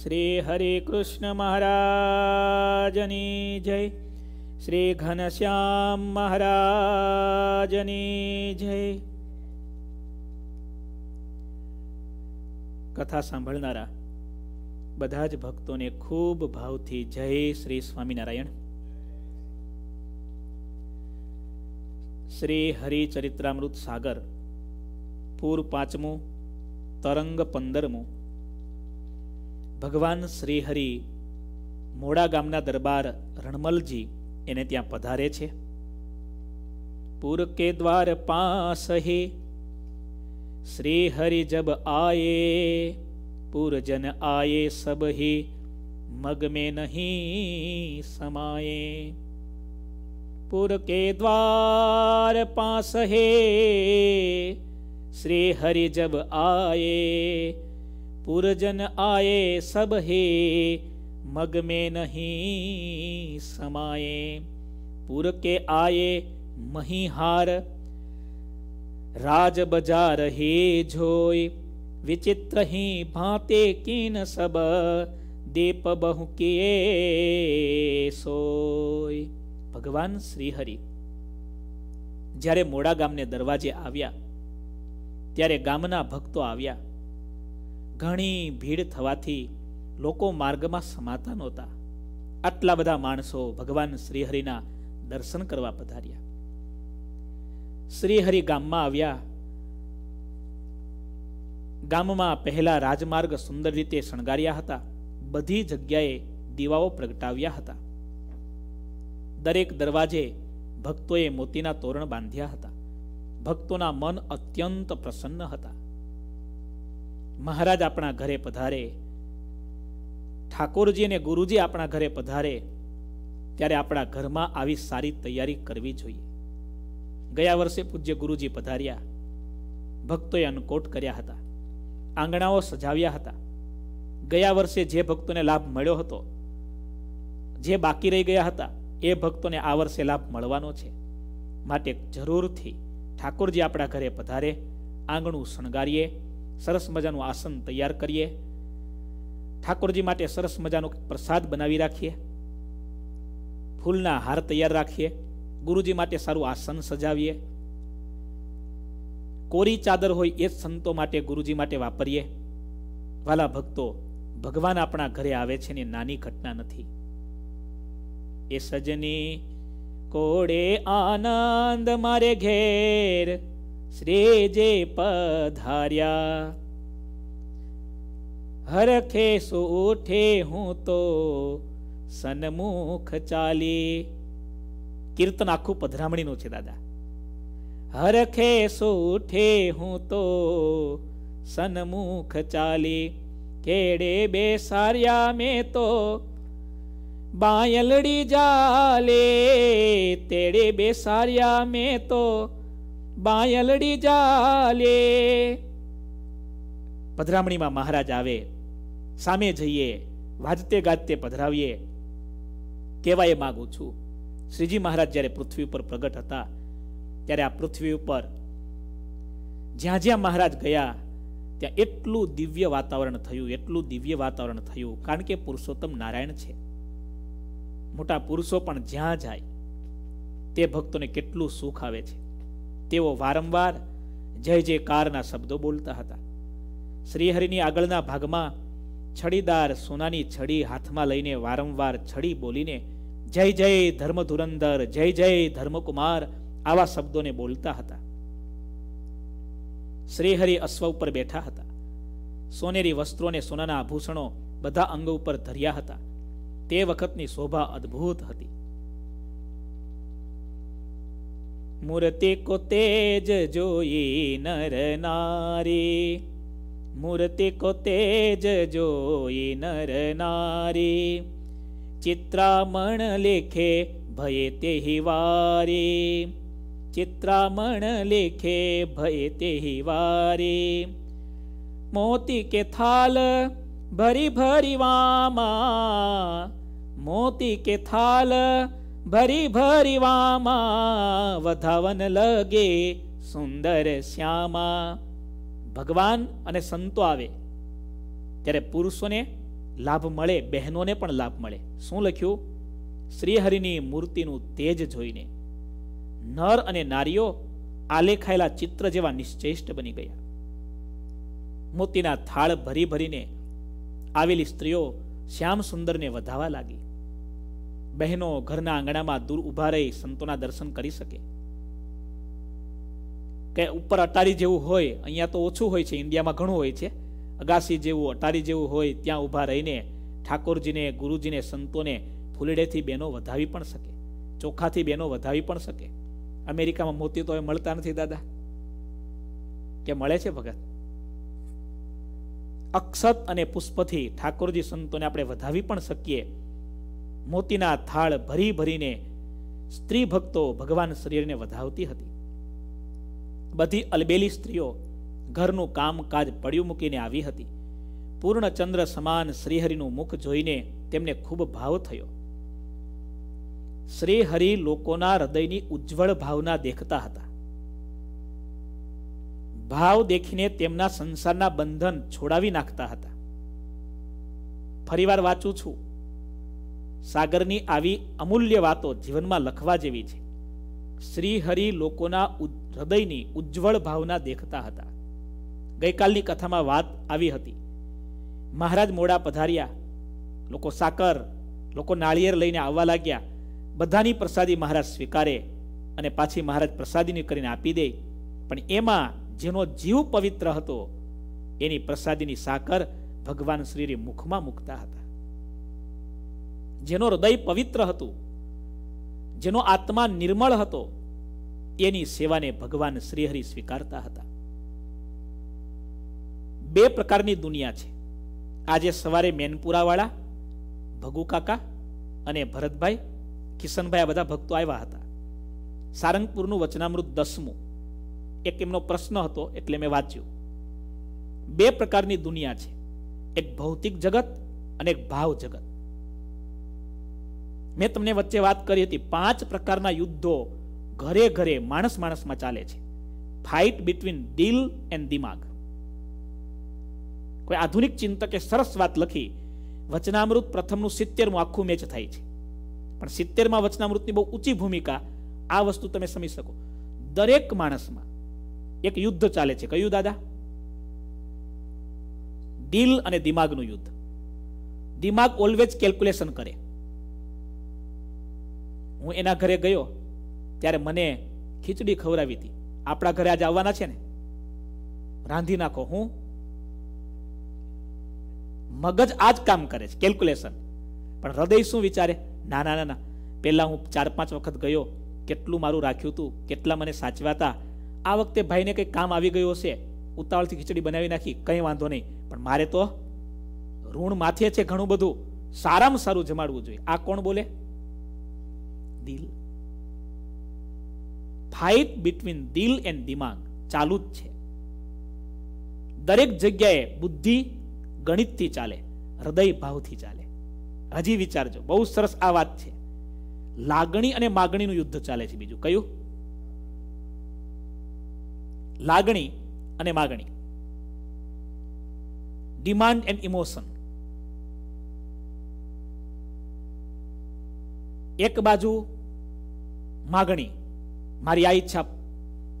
શ્રી હરે કૃષ્ણ મહારાજની જય શ્રી ઘનશ્યામ મહારાજની જય કથા સાંભળનારા બધા જ ભક્તોને ખૂબ ભાવથી જય શ્રી સ્વામિનારાયણ શ્રી હરિચરિત્રામૃત સાગર પૂર પાંચમું તરંગ પંદરમું ભગવાન શ્રીહરિ મોડા ગામના દરબાર રણમલજી એને ત્યાં પધારે છે પુર કે દ્વાર પાસ હે શ્રી જબ આયે પુરજન આયે સબ હે મગ મે નહીં સમાયે પુર કે દ્વાર પાસ હે શ્રી હરિ જબ આયે पुरजन आए सब हे मग में नहीं समाए पुर के आए महिहार राज बजा रहे झोय विचित्र ही भाते किन सब दीप बहु के सोय भगवान ભગવાન શ્રીહરિ જ્યારે મોડા ગામને दरवाजे આવ્યા ત્યારે गामना ભક્તો આવ્યા ઘણી ભીડ થવાથી લોકો માર્ગમાં સમાતા નહોતા આટલા બધા માણસો ભગવાન શ્રીહરિના દર્શન કરવા પધાર્યા શ્રીહરિ ગામમાં આવ્યા ગામમાં પહેલા રાજમાર્ગ સુંદર રીતે શણગાર્યા હતા બધી જગ્યાએ દીવાઓ પ્રગટાવ્યા હતા દરેક દરવાજે ભક્તોએ મોતીના તોરણ બાંધ્યા હતા ભક્તોના મન અત્યંત પ્રસન્ન હતા મહારાજ આપણા ઘરે પધારે ઠાકોરજી અને ગુરુજી આપણા ઘરે પધારે ત્યારે આપણા ઘરમાં આવી સારી તૈયારી કરવી જોઈએ ગયા વર્ષે પૂજ્ય ગુરુજી પધાર્યા ભક્તોએ અન્નકોટ કર્યા હતા આંગણાઓ સજાવ્યા હતા ગયા વર્ષે જે ભક્તોને લાભ મળ્યો હતો જે બાકી રહી ગયા હતા એ ભક્તોને આ વર્ષે લાભ મળવાનો છે માટે જરૂરથી ઠાકોરજી આપણા ઘરે પધારે આંગણું શણગારીએ સરસ મજાનું આસન તૈયાર કરીએ ઠાકોરજી માટે સરસ મજાનો પ્રસાદ બનાવી રાખીએ ફૂલના હાર તૈયાર રાખીએ ગુરુજી માટે સારું આસન સજાવીએ કોરી ચાદર હોય એ જ સંતો માટે ગુરુજી માટે વાપરીએ વાલા ભક્તો ભગવાન આપણા ઘરે આવે છે ને નાની ઘટના નથી એ સજની કોડે આનંદ મારે ઘેર શ્રી જે પધાર્યા હરખે ઉઠે હું તો સન્મુખ ચાલી કીર્તન આખું પધરામણીનું છે દાદા હરખે સોઠે હું તો સન્મુખ ચાલી કેડે બે સાર્યા મેં તો બાયલડી જાલે તેડે બે બેસાર્યા મેં તો બાયલડી જાલે પધરામણીમાં મહારાજ આવે સામે જઈએ વાજતે ગાજતે પધરાવીએ કહેવા એ માગું છું શ્રીજી મહારાજ જ્યારે પૃથ્વી ઉપર પ્રગટ હતા ત્યારે આ પૃથ્વી ઉપર જ્યાં જ્યાં મહારાજ ગયા ત્યાં એટલું દિવ્ય વાતાવરણ થયું એટલું દિવ્ય વાતાવરણ થયું કારણ કે પુરુષોત્તમ નારાયણ છે મોટા પુરુષો પણ જ્યાં જાય તે ભક્તોને કેટલું સુખ આવે છે તેઓ વારંવાર જય જયકારના શબ્દો બોલતા હતા શ્રીહરિની આગળના ભાગમાં છડીદાર સોનાની છડી હાથમાં લઈને વારંવાર છડી બોલીને જય જય ધર્મ ધુરંદર જય જય ધર્મકુમાર આવા શબ્દોને બોલતા હતા શ્રીહરિ અશ્વ ઉપર બેઠા હતા સોનેરી વસ્ત્રો અને સોનાના આભૂષણો બધા અંગ ઉપર ધર્યા હતા તે વખતની શોભા અદ્ભુત હતી મૂર્તિ કો તેજ જોઈ નર નારી મૂર્તિ કો તેજ જોઈ નર નારી ચિત્રામણ લેખે ભય તે વારી ચિત્રામણ લેખે ભય તે વારી મોતી કે થાલ ભરી ભરી વામા મોતી કે થાલ ભરી ભરી વામા વધાવન લગે સુંદર શ્યામા ભગવાન અને સંતો આવે ત્યારે પુરુષોને લાભ મળે બહેનોને પણ લાભ મળે શું લખ્યું શ્રીહરિની મૂર્તિનું તેજ જોઈને નર અને નારીઓ આલેખાયેલા ચિત્ર જેવા નિશ્ચેષ્ટ બની ગયા મોતીના થાળ ભરી ભરીને આવેલી સ્ત્રીઓ શ્યામ સુંદરને વધાવા લાગી બહેનો ઘરના આંગણામાં દૂર ઊભા રહી સંતોના દર્શન કરી શકે કે ઉપર અટારી જેવું હોય અહીંયા તો ઓછું હોય છે ઇન્ડિયામાં ઘણું હોય છે અગાસી જેવું અટારી જેવું હોય ત્યાં ઊભા રહીને ઠાકોરજીને ગુરુજીને સંતોને ફૂલડેથી બહેનો વધાવી પણ શકે ચોખાથી બહેનો વધાવી પણ શકે અમેરિકામાં મોતી તો એ મળતા નથી દાદા કે મળે છે ભગત અક્ષત અને પુષ્પથી ઠાકોરજી સંતોને આપણે વધાવી પણ શકીએ મોતીના થાળ ભરી ભરીને સ્ત્રી ભક્તો ભગવાન શરીરને વધાવતી હતી બધી અલબેલી સ્ત્રીઓ ઘરનું કામકાજ પડ્યું મૂકીને આવી હતી પૂર્ણચંદ્ર સમાન શ્રીહરિનું મુખ જોઈને તેમને ખૂબ ભાવ થયો શ્રીહરિ લોકોના હૃદયની ઉજ્જવળ ભાવના દેખતા હતા ભાવ દેખીને તેમના સંસારના બંધન છોડાવી નાખતા હતા ફરીવાર વાંચું છું સાગરની આવી અમૂલ્ય વાતો જીવનમાં લખવા જેવી છે શ્રીહરિ લોકોના હૃદયની ઉજ્જવળ ભાવના દેખતા હતા ગઈકાલની કથામાં વાત આવી હતી મહારાજ મોડા પધાર્યા લોકો સાકર લોકો નાળિયેર લઈને આવવા લાગ્યા બધાની પ્રસાદી મહારાજ સ્વીકારે અને પાછી મહારાજ પ્રસાદીની કરીને આપી દે પણ એમાં જેનો જીવ પવિત્ર હતો એની પ્રસાદીની સાકર ભગવાન શ્રીની મુખમાં મૂકતા હતા જેનો હૃદય પવિત્ર હતું જેનો આત્મા નિર્મળ હતો એની સેવાને ભગવાન શ્રીહરિ સ્વીકારતા હતા બે પ્રકારની દુનિયા છે આજે સવારે મેનપુરાવાળા ભગુકાકા અને ભરતભાઈ કિશનભાઈ આ બધા ભક્તો આવ્યા હતા સારંગપુરનું વચનામૃત દસમું એક એમનો પ્રશ્ન હતો એટલે મેં વાંચ્યું બે પ્રકારની દુનિયા છે એક ભૌતિક જગત અને એક ભાવ જગત મેં તમને વચ્ચે વાત કરી હતી પાંચ પ્રકારના યુદ્ધો ઘરે ઘરે માણસ માણસમાં ચાલે છે ફાઇટ બિટવીન દિલ એન્ડ દિમાગ કોઈ આધુનિક ચિંતકે સરસ વાત લખી વચનામૃત પ્રથમનું સિત્તેરમું આખું મેચ થાય છે પણ સિત્તેરમાં વચનામૃતની બહુ ઊંચી ભૂમિકા આ વસ્તુ તમે સમજી શકો દરેક માણસમાં એક યુદ્ધ ચાલે છે કયું દાદા દિલ અને દિમાગનું યુદ્ધ દિમાગ ઓલવેઝ કેલ્ક્યુલેશન કરે હું એના ઘરે ગયો ત્યારે મને ખીચડી ખવડાવી હતી આપણા ઘરે આજે આવવાના છે ને રાંધી નાખો હું મગજ આ જ કામ કરે છે કેલ્ક્યુલેશન પણ હૃદય શું વિચારે ના ના ના પહેલાં હું ચાર પાંચ વખત ગયો કેટલું મારું રાખ્યું હતું કેટલા મને સાચવાતા આ વખતે ભાઈને કંઈક કામ આવી ગયું હશે ઉતાવળથી ખીચડી બનાવી નાખી કંઈ વાંધો નહીં પણ મારે તો ઋણ માથે છે ઘણું બધું સારામાં સારું જમાડવું જોઈએ આ કોણ બોલે દિલ ફાઇટ બિટવીન દિલ એન્ડ દિમાગ ચાલુ જ છે દરેક જગ્યાએ બુદ્ધિ ગણિતથી ચાલે હૃદય ભાવથી ચાલે હજી વિચારજો બહુ સરસ આ વાત છે લાગણી અને માગણીનું યુદ્ધ ચાલે છે બીજું કયું લાગણી અને માગણી ડિમાન્ડ એન્ડ ઇમોશન એક બાજુ માગણી મારી આ ઈચ્છા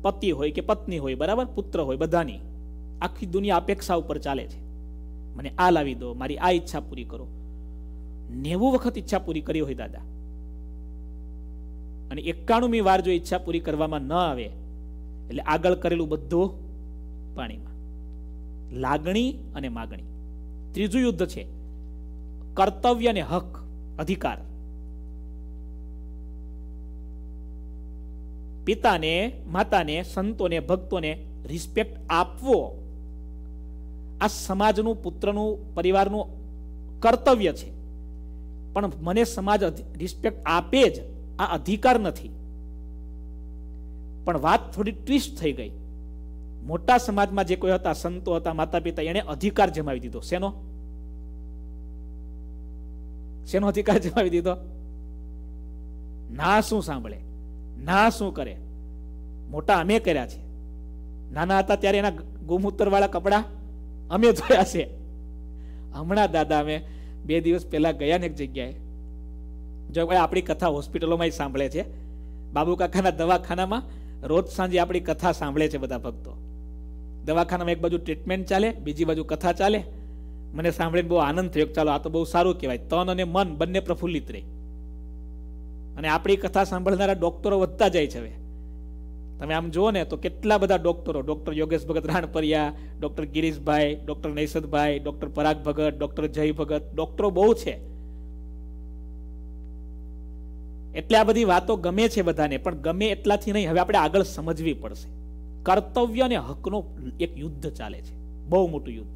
પતિ હોય કે પત્ની હોય બરાબર પુત્ર હોય બધાની આખી દુનિયા અપેક્ષા ઉપર ચાલે છે મને આ લાવી દો મારી આ ઈચ્છા પૂરી કરો નેવું વખત ઈચ્છા પૂરી કરી હોય દાદા અને એકાણુમી વાર જો ઈચ્છા પૂરી કરવામાં ન આવે એટલે આગળ કરેલું બધું પાણીમાં લાગણી અને માગણી ત્રીજું યુદ્ધ છે કર્તવ્ય અને હક અધિકાર પિતાને માતાને સંતોને ભક્તોને રિસ્પેક્ટ આપવો આ સમાજનું પુત્રનું પરિવારનું કર્તવ્ય છે પણ મને સમાજ રિસ્પેક્ટ આપે જ આ અધિકાર નથી પણ વાત થોડી ટ્વિસ્ટ થઈ ગઈ મોટા સમાજમાં જે કોઈ હતા સંતો હતા માતા પિતા એને અધિકાર જમાવી દીધો શેનો શેનો અધિકાર જમાવી દીધો ના શું સાંભળે ના શું કરે મોટા અમે કર્યા છે નાના હતા ત્યારે એના ગૌમૂત્ર વાળા કપડાં અમે ધોયા છે હમણાં દાદા અમે બે દિવસ પહેલા ગયા ને એક જગ્યાએ જો ભાઈ આપણી કથા હોસ્પિટલોમાં સાંભળે છે બાબુ કાકાના દવાખાનામાં રોજ સાંજે આપણી કથા સાંભળે છે બધા ભક્તો દવાખાનામાં એક બાજુ ટ્રીટમેન્ટ ચાલે બીજી બાજુ કથા ચાલે મને સાંભળીને બહુ આનંદ થયો ચાલો આ તો બહુ સારું કહેવાય તન અને મન બંને પ્રફુલ્લિત રહી અને આપણી કથા સાંભળનારા ડૉક્ટરો વધતા જાય છે હવે તમે આમ જુઓ ને તો કેટલા બધા ડોક્ટરો doctor Yogesh Bhagat Ranpariya doctor Girishbhai doctor Naishadbhai doctor Parag Bhagat doctor Jay Bhagat ડૉક્ટરો બહુ છે એટલે આ બધી વાતો ગમે છે બધાને પણ ગમે એટલાથી નહીં હવે આપણે આગળ સમજવી પડશે કર્તવ્ય અને હકનો એક યુદ્ધ ચાલે છે બહુ મોટું યુદ્ધ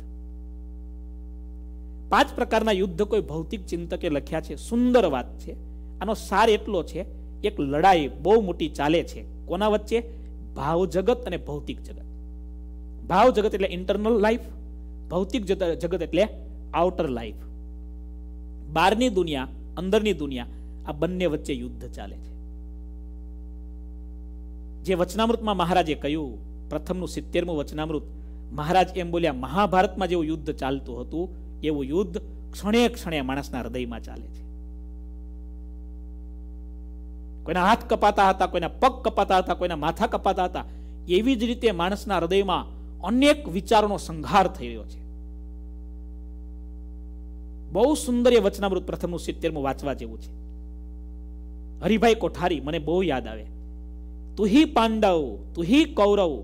પાંચ પ્રકારના યુદ્ધ કોઈ ભૌતિક ચિંતકે લખ્યા છે સુંદર વાત છે આનો સાર એટલો છે એક લડાઈ બહુ મોટી ચાલે છે કોના વચ્ચે ભાવ જગત અને ભૌતિક જગત ભાવ જગત એટલે ઇન્ટરનલ લાઈફ ભૌતિક જગત એટલે આઉટર લાઈફ બહારની દુનિયા અંદરની દુનિયા આ બંને વચ્ચે યુદ્ધ ચાલે છે જે વચનામૃતમાં મહારાજે કહ્યું પ્રથમનું સિત્તેરમું વચનામૃત મહારાજ એમ બોલ્યા મહાભારતમાં જેવું યુદ્ધ ચાલતું હતું એવું યુદ્ધ ક્ષણે ક્ષણે માણસના હૃદયમાં ચાલે છે કોઈના હાથ કપાતા હતા કોઈના પગ કપાતા હતા કોઈના માથા કપાતા હતા એવી જ રીતે માણસના હૃદયમાં અનેક વિચારોનો સંઘાર થઈ રહ્યો છે બહુ સુંદર એ વચનામૃત પ્રથમનું સિત્તેરમું વાંચવા જેવું છે હરિભાઈ કોઠારી મને બહુ યાદ આવે તુહી પાંડવ તુહી કૌરવ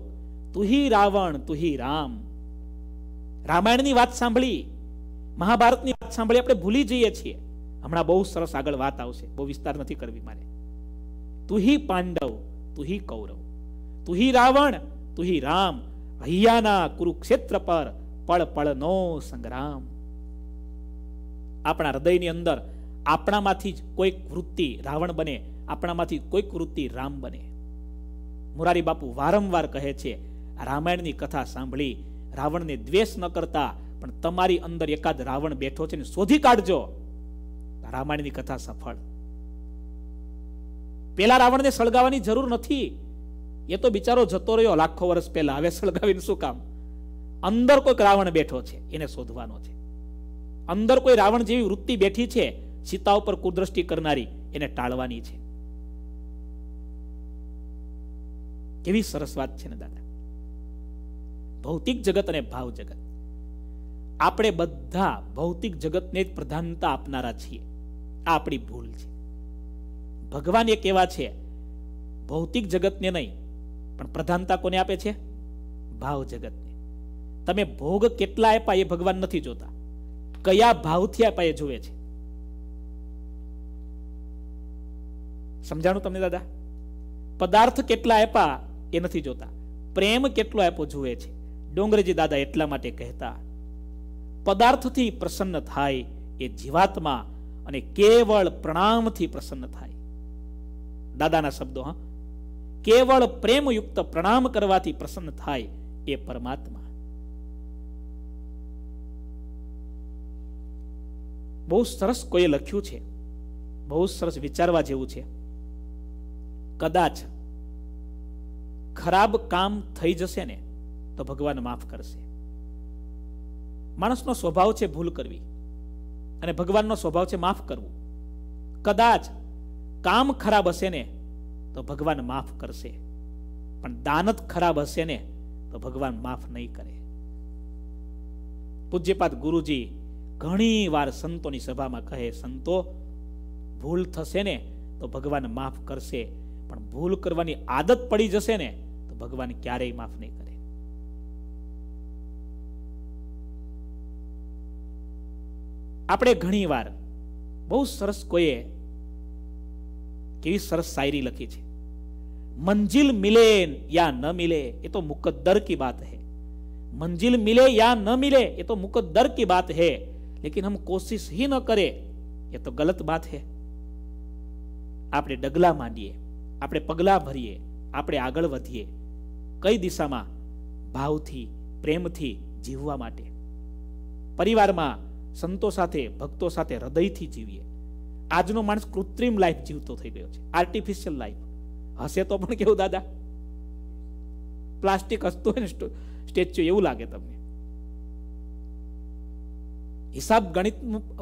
તુહી રાવણ તુહી રામ રામાયણની વાત સાંભળી મહાભારતની વાત સાંભળી આપણે ભૂલી જઈએ છીએ હમણાં બહુ સરસ આગળ વાત આવશે બહુ વિસ્તાર નથી કરવી મારે તુહી પાંડવ તુહી કૌરવ તુહી રાવણ તુહી રામ હૈયાના કુરુક્ષેત્ર પર પળ પળનો સંગ્રામ આપણા હૃદયની અંદર આપણામાંથી જ કોઈક વૃત્તિ રાવણ બને આપણામાંથી કોઈક વૃત્તિ રામ બને મુરારી બાપુ વારંવાર કહે છે રામાયણની કથા સાંભળી રાવણને દ્વેષ ન કરતા પણ તમારી અંદર એકાદ રાવણ બેઠો છે ને શોધી કાઢજો રામાયણની કથા સફળ પેલા રાવણને સળગાવવાની જરૂર નથી એ તો બિચારો જતો રહ્યો લાખો વર્ષ પહેલા હવે સળગાવીને શું કામ અંદર કોઈક રાવણ બેઠો છે એને શોધવાનો છે અંદર કોઈ રાવણ જેવી વૃત્તિ બેઠી છે સીતા ઉપર કુદ્રષ્ટિ કરનારી એને ટાળવાની છે કેવી સરસ વાત છે ને દાદા ભૌતિક જગત અને ભાવ જગત આપણે બધા ભૌતિક જગતને જ પ્રધાનતા આપનારા છીએ આ આપણી ભૂલ છે ભગવાન એક એવા છે ભૌતિક જગતને નહીં પણ પ્રધાનતા કોને આપે છે ભાવ જગતને તમે ભોગ કેટલા આપ્યા એ ભગવાન નથી જોતા કયા ભાવથી આપ્યા એ જોવે છે સમજાણું તમને દાદા પદાર્થ કેટલા આપ્યા એ નથી જોતા પ્રેમ કેટલો આપો જુએ છે ડોંગરેજી દાદા એટલા માટે કહેતા પદાર્થથી પ્રસન્ન થાય એ જીવાત્મા અને કેવળ પ્રણામથી પ્રસન્ન થાય દાદાના શબ્દો હા કેવળ પ્રેમયુક્ત પ્રણામ કરવાથી પ્રસન્ન થાય એ પરમાત્મા બહુ સરસ કોઈએ લખ્યું છે બહુ સરસ વિચારવા જેવું છે કદાચ ખરાબ કામ થઈ જશે ને તો ભગવાન માફ કરશે માણસનો સ્વભાવ છે ભૂલ કરવી અને ભગવાનનો સ્વભાવ છે માફ કરવું કદાચ કામ ખરાબ હશે ને તો ભગવાન માફ કરશે પણ દાનત ખરાબ હશે ને તો ભગવાન માફ નહીં કરે પૂજ્યપાત ગુરુજી ઘણી વાર સંતોની સભામાં કહે સંતો ભૂલ થશે ને તો ભગવાન માફ કરશે પણ ભૂલ કરવાની આદત પડી જશે ને તો ભગવાન ક્યારેય માફ નહીં કરે આપણે ઘણી વાર બહુ સરસ કોઈએ કેવી સરસ શાયરી લખી છે મંજિલ મિલે યા ન મિલે એ તો મુકદ્દર કી બાત હૈ મંજિલ મિલે યા ન મિલે એ તો મુકદ્દર કી બાત હૈ લેકિન હમ કોશિશ હી ન કરે એ તો ગલત બાત હૈ આપણે ડગલા માંડીએ આપણે પગલાં ભરીએ આપણે આગળ વધીએ કઈ દિશામાં ભાવથી પ્રેમથી જીવવા માટે પરિવારમાં સંતો સાથે ભક્તો સાથે હૃદયથી જીવીએ આજનો માણસ કૃત્રિમ લાઈફ જીવતો થઈ ગયો છે આર્ટિફિશિયલ લાઈફ હશે તો પણ કેવું દાદા પ્લાસ્ટિક હસતો હોય ને સ્ટેચ્યુ એવું લાગે તમને હિસાબ ગણિત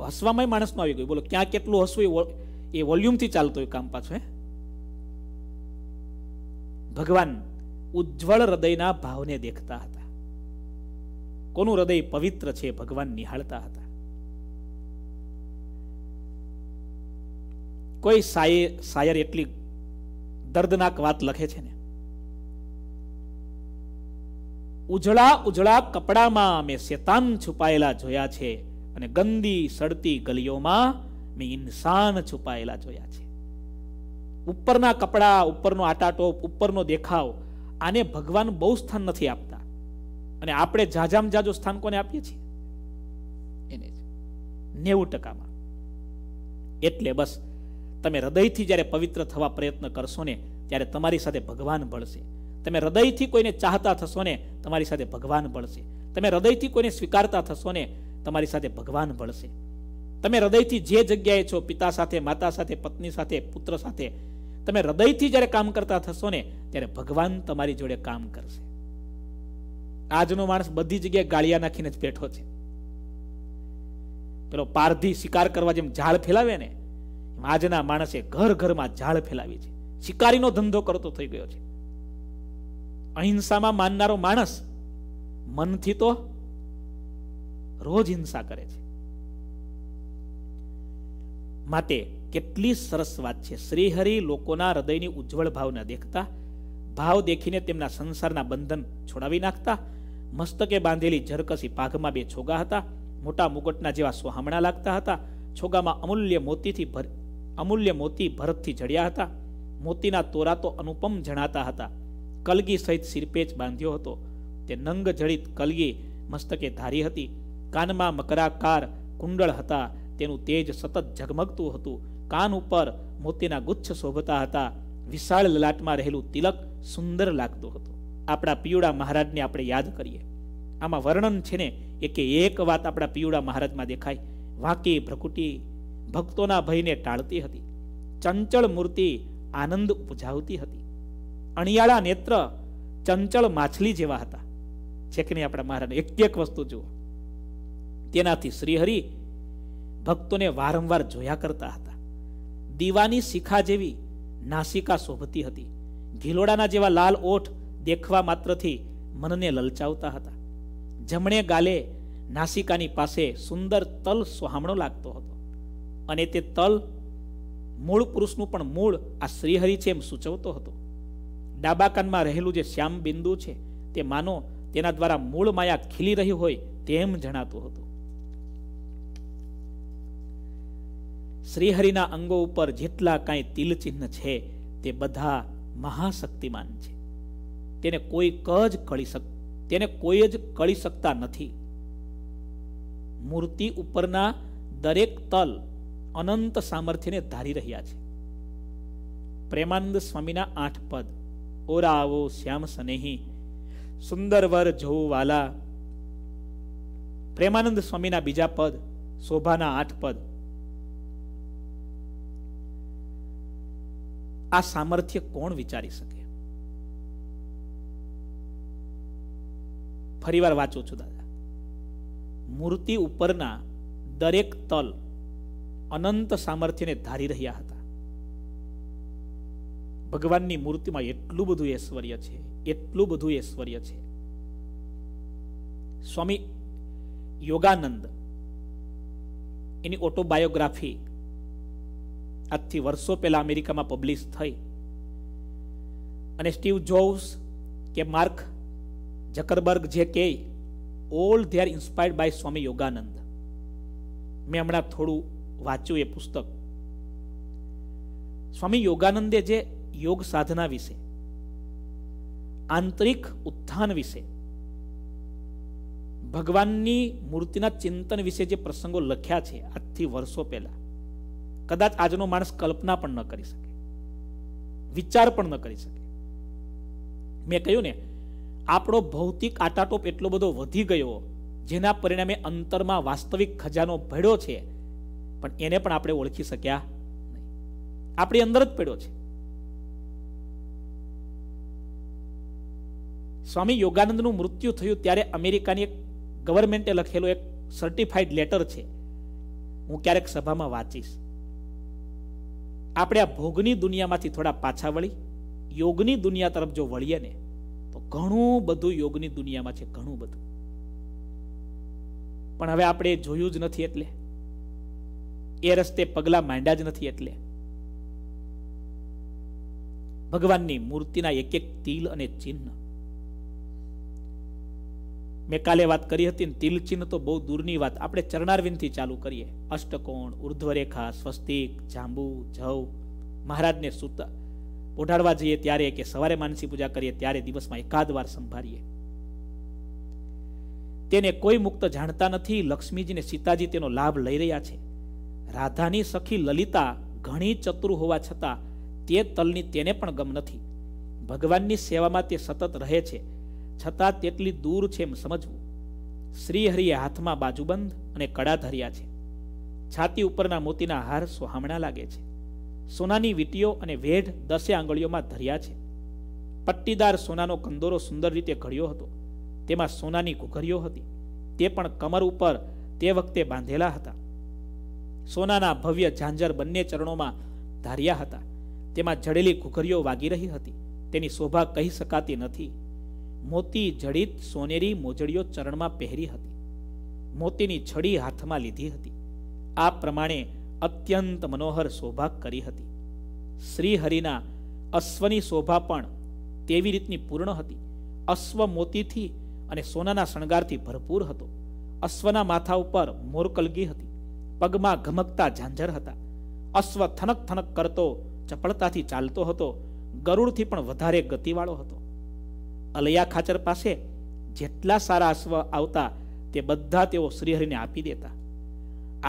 હસવામાંય માણસમાં આવી ગયું બોલો ક્યાં કેટલું હસવું એ વોલ્યુમથી ચાલતું હોય કામ પાછું હે ભગવાન ઉજ્જવળ હૃદયના ભાવને દેખતા હતા કોનું હૃદય પવિત્ર છે ભગવાન નિહાળતા હતા કોઈ સાયે શાયર એટલી દર્દનાક વાત લખે છે ને ઉજળા ઉજળા કપડામાં મેં શેતાન છુપાયેલા જોયા છે અને ગંદી સડતી ગલીઓમાં મેં ઇન્સાન છુપાયેલા જોયા છે ઉપરના કપડા ઉપરનો આટાટોપ ઉપરનો દેખાવ આને ભગવાન બહુ સ્થાન નથી આપતા અને આપણે જાજામ જાજો સ્થાન કોને આપીએ છીએ એને નેવું ટકામાં એટલે બસ તમે હૃદયથી જ્યારે પવિત્ર થવા પ્રયત્ન કરશો ને ત્યારે તમારી સાથે ભગવાન ભળશે તમે હૃદયથી કોઈને ચાહતા થશો ને તમારી સાથે ભગવાન ભળશે તમે હૃદયથી કોઈને સ્વીકારતા થશો ને તમારી સાથે ભગવાન ભળશે તમે હૃદયથી જે જગ્યાએ છો પિતા સાથે માતા સાથે પત્ની સાથે પુત્ર સાથે તમે હૃદયથી જ્યારે કામ કરતા થશો ને ત્યારે ભગવાન તમારી જોડે કામ કરશે આજનો માણસ બધી જગ્યાએ ગાળિયા નાખીને જ બેઠો છે પેલો પારધી શિકાર કરવા જેમ ઝાડ ફેલાવે ને આજના માણસે ઘર ઘરમાં ઝાડ ફેલાવી છે શિકારીનો ધંધો કરતો થઈ ગયો છે અહિંસામાં માનનારો માણસ મનથી તો રોજ હિંસા કરે છે માટે કેટલી સરસ વાત છે શ્રીહરિ લોકોના હૃદયની ઉજ્જવળ ભાવના દેખતા ભાવ દેખીને તેમના સંસારના બંધન છોડાવી નાખતા મસ્તકે બાંધેલી ઝરકસી પાઘમાં બે છોગા હતા મોટા મુગટના જેવા સોહામણા લાગતા હતા છોગામાં અમૂલ્ય મોતીથી ભર અમૂલ્ય મોતી ભરતથી જડ્યા હતા મોતીના તોરા તો અનુપમ જણાતા હતા કલગી સહિત સિરપેચ બાંધ્યો હતો તે નંગ જડિત કલગી મસ્તકે ધારી હતી કાનમાં મકરાકાર કુંડળ હતા તેનું તેજ સતત ઝગમગતું હતું કાન ઉપર મોતીના ગુચ્છ શોભતા હતા વિશાળ લલાટમાં રહેલું તિલક સુંદર લાગતું હતું આપણા પિયુડા મહારાજને આપણે યાદ કરીએ આમાં વર્ણન છે ને એકે એક વાત આપણા પિયુડા મહારાજમાં દેખાય વાંકી ભ્રકુટી ભક્તોના ભયને ટાળતી હતી ચંચળ મૂર્તિ આનંદ ઉપજાવતી હતી અણિયાળા નેત્ર ચંચળ માછલી જેવા હતા છે આપણે નહીં મહારાજ એક એક વસ્તુ જુઓ તેનાથી શ્રીહરિ ભક્તોને વારંવાર જોયા કરતા હતા દીવાની શિખા જેવી નાસિકા શોભતી હતી ઘીલોડાના જેવા લાલ ઓઠ દેખવા માત્રથી મનને લલચાવતા હતા જમણે ગાલે નાસિકાની પાસે સુંદર તલ સોહામણો લાગતો હતો અને તે તલ મૂળ પુરુષનું પણ મૂળ આ શ્રીહરિ છે એમ સૂચવતો હતો ડાબા કાનમાં રહેલું જે શ્યામ બિંદુ છે તે માનો તેના દ્વારા મૂળ માયા ખીલી રહી હોય તેમ જણાતું હતું શ્રીહરિના અંગો ઉપર જેટલા કાંઈ તિલચિહ્ન છે તે બધા મહાશક્તિમાન છે તેને કોઈ જ કળી શક તેને કોઈ જ કળી શકતા નથી મૂર્તિ ઉપરના દરેક તલ અનંત સામર્થ્યને ધારી રહ્યા છે પ્રેમાનંદ સ્વામીના આઠ પદ ઓરા આવો શ્યામ સનેહી સુંદરવર જોવાલા પ્રેમાનંદ સ્વામીના બીજા પદ શોભાના આઠ પદ આ સામર્થ્ય કોણ વિચારી શકે ફરીવાર વાંચું છું દાદા મૂર્તિ ઉપરના દરેક તલ અનંત સામર્થ્યને ધારી રહ્યા હતા ભગવાનની મૂર્તિમાં એટલું બધું ઐશ્વર્ય છે એટલું બધું ઐશ્વર્ય છે સ્વામી યોગાનંદ એની ઓટોબાયોગ્રાફી આજથી વર્ષો પહેલા અમેરિકામાં પબ્લિશ થઈ અને સ્ટીવ જોવ્સ કે માર્ક જકરબર્ગ જે કે all there are inspired by Swami Yogananda મેં હમણાં થોડું વાંચ્યું એ પુસ્તક સ્વામી યોગાનંદે જે યોગ સાધના વિશે આંતરિક ઉત્થાન વિશે ભગવાનની મૂર્તિના ચિંતન વિશે જે પ્રસંગો લખ્યા છે આજથી વર્ષો પહેલા કદાચ આજનો માણસ કલ્પના પણ ન કરી શકે વિચાર પણ ન કરી શકે મેં કહ્યું ને આપણો ભૌતિક આટાટોપ એટલો બધો વધી ગયો જેના પરિણામે અંતરમાં વાસ્તવિક ખજાનો ભેડો છે પણ એને પણ આપણે ઓળખી શક્યા નહીં આપણી અંદર જ પડ્યો છે સ્વામી યોગાનંદનું મૃત્યુ થયું ત્યારે અમેરિકાની એક ગવર્મેન્ટે લખેલો એક સર્ટિફાઈડ લેટર છે હું ક્યારેક સભામાં વાંચીશ આપણે આ ભોગની દુનિયામાંથી થોડા પાછા વળી યોગની દુનિયા તરફ જો વળીએ ને તો ઘણું બધું યોગની દુનિયામાં છે ઘણું બધું પણ હવે આપણે જોયું જ નથી એટલે એ રસ્તે પગલાં માંડ્યા જ નથી એટલે ભગવાનની મૂર્તિના એક એક તિલ અને ચિહ્ન મેં કાલે વાત કરી હતી તિલ ચિહ્ન તો બહુ દૂરની વાત આપણે ચરણારવિંદથી ચાલુ કરીએ અષ્ટકોણ ઉર્ધ્વરેખા સ્વસ્તિક જાંબુ જવ મહારાજને સૂતા ઓઢાડવા જઈએ ત્યારે કે સવારે માનસી પૂજા કરીએ ત્યારે દિવસમાં એકાદ વાર સંભાળીએ તેને કોઈ મુક્ત જાણતા નથી લક્ષ્મીજી ને સીતાજી તેનો લાભ લઈ રહ્યા છે રાધાની સખી લલિતા ઘણી ચતુર હોવા છતાં તે તલની તેને પણ ગમ નથી ભગવાનની સેવામાં તે સતત રહે છે છતાં તેટલી દૂર છે એમ સમજવું શ્રીહરિએ હાથમાં બાજુબંધ અને કડા ધર્યા છે છાતી ઉપરના મોતીના હાર સોહામણા લાગે છે સોનાની વીટીઓ અને વેઢ દસે આંગળીઓમાં ધર્યા છે પટ્ટીદાર સોનાનો કંદોરો સુંદર રીતે ઘડ્યો હતો તેમાં સોનાની ઘૂઘરીઓ હતી તે પણ કમર ઉપર તે વખતે બાંધેલા હતા સોનાના ભવ્ય ઝાંઝર બંને ચરણોમાં ધાર્યા હતા તેમાં જડેલી ઘૂઘરીઓ વાગી રહી હતી તેની શોભા કહી શકાતી નથી મોતી જડિત સોનેરી મોજડીઓ ચરણમાં પહેરી હતી મોતીની છડી હાથમાં લીધી હતી આ પ્રમાણે અત્યંત મનોહર શોભા કરી હતી શ્રીહરિના અશ્વની શોભા પણ તેવી રીતની પૂર્ણ હતી અશ્વ મોતીથી અને સોનાના શણગારથી ભરપૂર હતો અશ્વના માથા ઉપર મોરકલગી હતી પગમાં ઘમકતા ઝાંઝર હતા અશ્વ થનક થનક કરતો ચપળતાથી ચાલતો હતો ગરુડથી પણ વધારે ગતિવાળો હતો અલૈયા ખાચર પાસે જેટલા સારા અશ્વ આવતા તે બધા તેઓ શ્રીહરિને આપી દેતા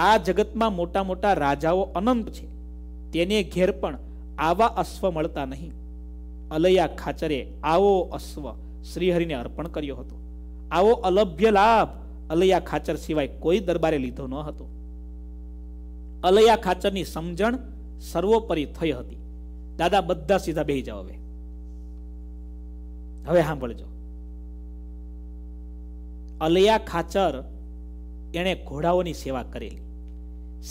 આ જગતમાં મોટા મોટા રાજાઓ અનંત છે તેને ઘેર પણ આવા અશ્વ મળતા નહીં અલૈયા ખાચરે આવો અશ્વ શ્રીહરિને અર્પણ કર્યો હતો આવો અલભ્ય લાભ અલૈયા ખાચર સિવાય કોઈ દરબારે લીધો ન હતો અલયા ખાચરની સમજણ સર્વોપરી થઈ હતી દાદા બધા સીધા બેહી જાઓ હવે હવે સાંભળજો અલૈયા ખાચર એણે ઘોડાઓની સેવા કરેલી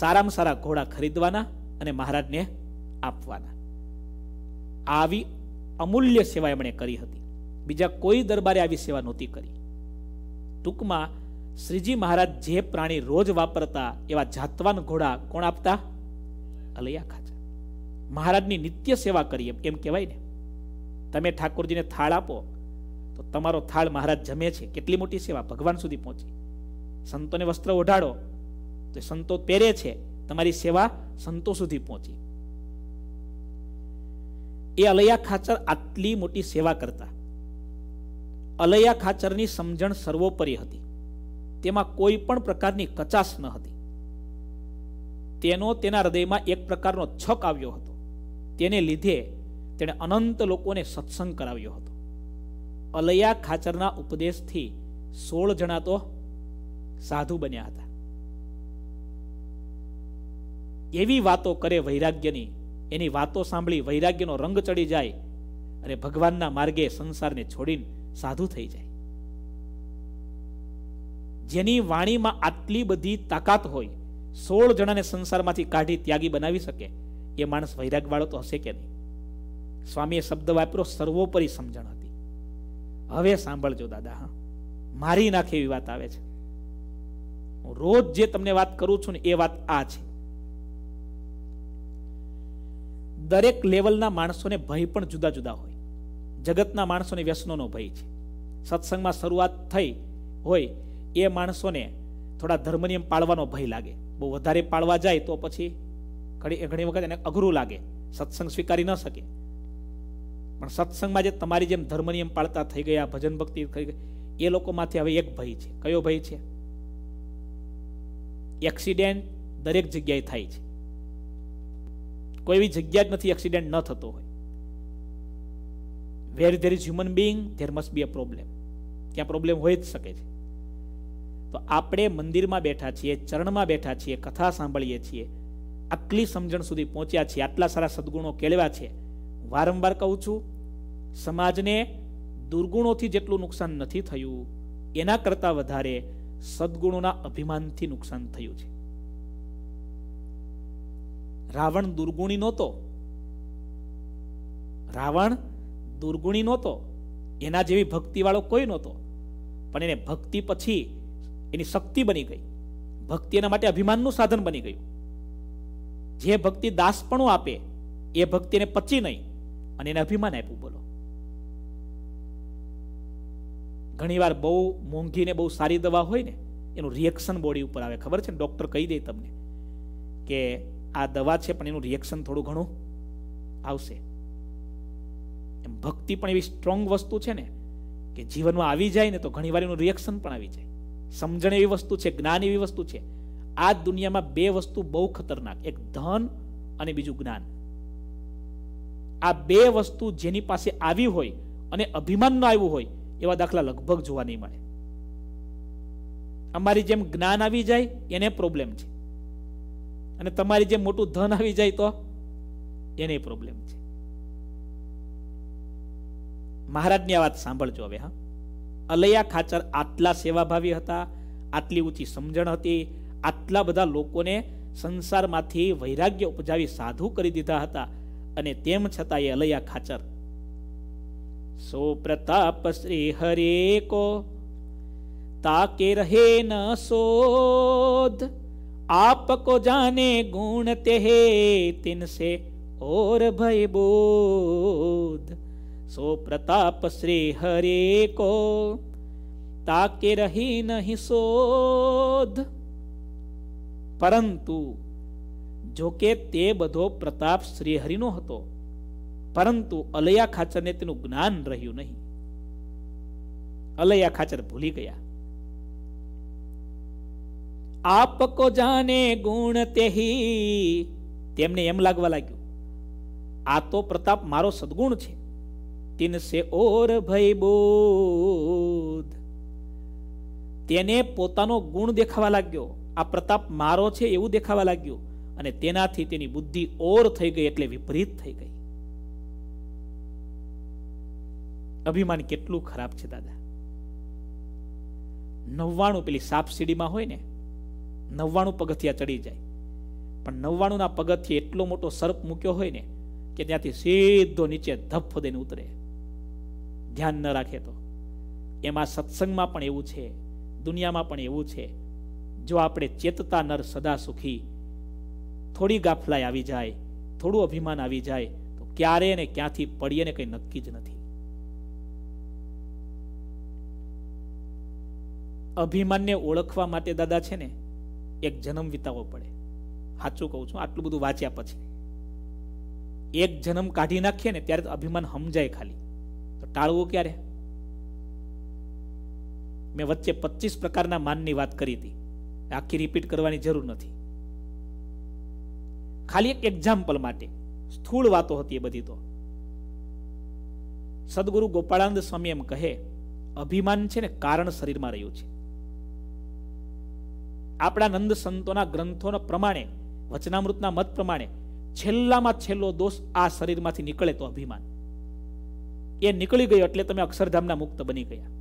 સારામાં સારા ઘોડા ખરીદવાના અને મહારાજને આપવાના આવી અમૂલ્ય સેવા એમણે કરી હતી બીજા કોઈ દરબારે આવી સેવા નહોતી કરી ટૂંકમાં શ્રીજી મહારાજ જે પ્રાણી રોજ વાપરતા એવા જાતવાન ઘોડા કોણ આપતા અલૈયા ખાચર મહારાજની નિત્ય સેવા કરીએ એમ કહેવાય ને તમે ઠાકોરજીને થાળ આપો તો તમારો થાળ મહારાજ જમે છે કેટલી મોટી સેવા ભગવાન સુધી પહોંચી સંતોને વસ્ત્ર ઓઢાડો તો સંતો પહેરે છે તમારી સેવા સંતો સુધી પહોંચી એ અલૈયા ખાચર આટલી મોટી સેવા કરતા અલૈયા ખાચરની સમજણ સર્વોપરી હતી તેમાં કોઈ પણ પ્રકારની કચાશ ન હતી તેનો તેના હૃદયમાં એક પ્રકારનો છક આવ્યો હતો તેને લીધે તેણે અનંત લોકોને સત્સંગ કરાવ્યો હતો અલયા ખાચરના ઉપદેશથી સોળ જણા તો સાધુ બન્યા હતા એવી વાતો કરે વૈરાગ્યની એની વાતો સાંભળી વૈરાગ્યનો રંગ ચડી જાય અને ભગવાનના માર્ગે સંસારને છોડીને સાધુ થઈ જાય જેની વાણીમાં આટલી બધી તાકાત હોય સોળ જણાને સંસારમાંથી કાઢી ત્યાગી બનાવી શકે એ માણસ વૈરાગવાળો તો હશે કે નહીં સ્વામીએ શબ્દ વાપરો સર્વોપરી સમજણ હતી હવે સાંભળજો દાદા હા મારી નાખે એવી વાત આવે છે હું રોજ જે તમને વાત કરું છું ને એ વાત આ છે દરેક લેવલના માણસોને ભય પણ જુદા જુદા હોય જગતના માણસોને વ્યસનોનો ભય છે સત્સંગમાં શરૂઆત થઈ હોય એ માણસોને થોડા ધર્મનિયમ પાળવાનો ભય લાગે બહુ વધારે પાળવા જાય તો પછી ઘણી ઘણી વખત એને અઘરું લાગે સત્સંગ સ્વીકારી ન શકે પણ સત્સંગમાં જે તમારી જેમ ધર્મનિયમ પાળતા થઈ ગયા ભજન ભક્તિ થઈ ગઈ એ લોકોમાંથી હવે એક ભય છે કયો ભય છે એક્સિડેન્ટ દરેક જગ્યાએ થાય છે કોઈ એવી જગ્યા જ નથી એક્સિડેન્ટ ન થતો હોય where there is human being there must be a problem ત્યાં પ્રોબ્લેમ હોય જ શકે છે તો આપણે મંદિરમાં બેઠા છીએ ચરણમાં બેઠા છીએ કથા સાંભળીએ છીએ આટલી સમજણ સુધી પહોંચ્યા છીએ આટલા સારા સદગુણો કેળવ્યા છે વારંવાર કહું છું સમાજને દુર્ગુણોથી જેટલું નુકસાન નથી થયું એના કરતાં વધારે સદગુણોના અભિમાનથી નુકસાન થયું છે રાવણ દુર્ગુણી નહોતો રાવણ દુર્ગુણી નહોતો એના જેવી ભક્તિવાળો કોઈ નહોતો પણ એને ભક્તિ પછી એની શક્તિ બની ગઈ ભક્તિ એના માટે અભિમાનનું સાધન બની ગયું જે ભક્તિ દાસપણું આપે એ ભક્તિ એને પચી નહીં અને એને અભિમાન આપ્યું બોલો ઘણીવાર બહુ મોંઘી ને બહુ સારી દવા હોય ને એનું રિએક્શન બોડી ઉપર આવે ખબર છે ને ડૉક્ટર કહી દે તમને કે આ દવા છે પણ એનું રિએક્શન થોડું ઘણું આવશે એમ ભક્તિ પણ એવી સ્ટ્રોંગ વસ્તુ છે ને કે જીવનમાં આવી જાય ને તો ઘણીવાર એનું રિએક્શન પણ આવી જાય સમજણ એવી વસ્તુ છે જ્ઞાન એવી વસ્તુ છે આ દુનિયામાં બે વસ્તુ બહુ ખતરનાક એક ધન અને બીજું જ્ઞાન આ બે વસ્તુ જેની પાસે આવી હોય અને અભિમાન ન આવ્યું હોય એવા દાખલા લગભગ જોવા નહીં મળે અમારી જેમ જ્ઞાન આવી જાય એને પ્રોબ્લેમ છે અને તમારી જેમ મોટું ધન આવી જાય તો એને પ્રોબ્લેમ છે મહારાજની આ વાત સાંભળજો હવે હા અલૈયા ખાચર આટલા સેવાભાવી હતા આટલી ઊંચી સમજણ હતી આટલા બધા લોકોને સંસારમાંથી વૈરાગ્ય ઉપજાવી સાધુ કરી દીધા હતા અને તેમ છતાં એ અલૈયા ખાચર સો પ્રતાપ શ્રી હરે કો તાકે રહે ન સોધ કો જાને ગુણ તે સે ઓર ભય બોધ સો પ્રતાપ श्री हरे को ताके રહી नहीं શોધ પરંતુ જોકે તે બધો પ્રતાપ શ્રીહરિનો હતો પરંતુ અલૈયા ખાચરને તેનું જ્ઞાન રહ્યું નહીં અલૈયા ખાચર ભૂલી ગયા આપકો જાને ગુણ તેહી તેમને એમ લાગવા લાગ્યું આ તો પ્રતાપ મારો સદગુણ છે તિનસે ઓર ભય બોધ તેને પોતાનો ગુણ દેખાવા લાગ્યો આ પ્રતાપ મારો છે એવું દેખાવા લાગ્યો અને તેનાથી તેની બુદ્ધિ ઓર થઈ ગઈ એટલે વિપરીત થઈ ગઈ અભિમાન કેટલું ખરાબ છે દાદા નવ્વાણું પેલી સાપ સીડીમાં હોય ને નવ્વાણું પગથિયા ચડી જાય પણ નવ્વાણુંના પગથિયે એટલો મોટો સર્પ મૂક્યો હોય ને કે ત્યાંથી સીધો નીચે ધપ દઈને ઉતરે ધ્યાન ન રાખે તો એમાં સત્સંગમાં પણ એવું છે દુનિયામાં પણ એવું છે જો આપણે ચેતતા નર સદા સુખી થોડી ગાફલાઈ આવી જાય થોડું અભિમાન આવી જાય તો ક્યારે ને ક્યાંથી પડીએ ને કંઈ નક્કી જ નથી અભિમાનને ઓળખવા માટે દાદા છે ને એક જન્મ વિતાવવો પડે સાચું કહું છું આટલું બધું વાંચ્યા પછી એક જન્મ કાઢી નાખીએ ને ત્યારે અભિમાન સમજાય ખાલી ટાળવો ક્યારે મેં વચ્ચે પચીસ પ્રકારના માનની વાત કરી હતી આખી રિપીટ કરવાની જરૂર નથી ખાલી એક એક્ઝામ્પલ માટે સ્થૂળ વાતો હતી એ બધી તો સદગુરુ ગોપાળાનંદ સ્વામી એમ કહે અભિમાન છે ને કારણ શરીરમાં રહ્યું છે આપણા નંદ સંતોના ગ્રંથોના પ્રમાણે વચનામૃતના મત પ્રમાણે છેલ્લામાં છેલ્લો દોષ આ શરીરમાંથી નીકળે તો અભિમાન એ નીકળી ગયો એટલે તમે અક્ષરધામના મુક્ત બની ગયા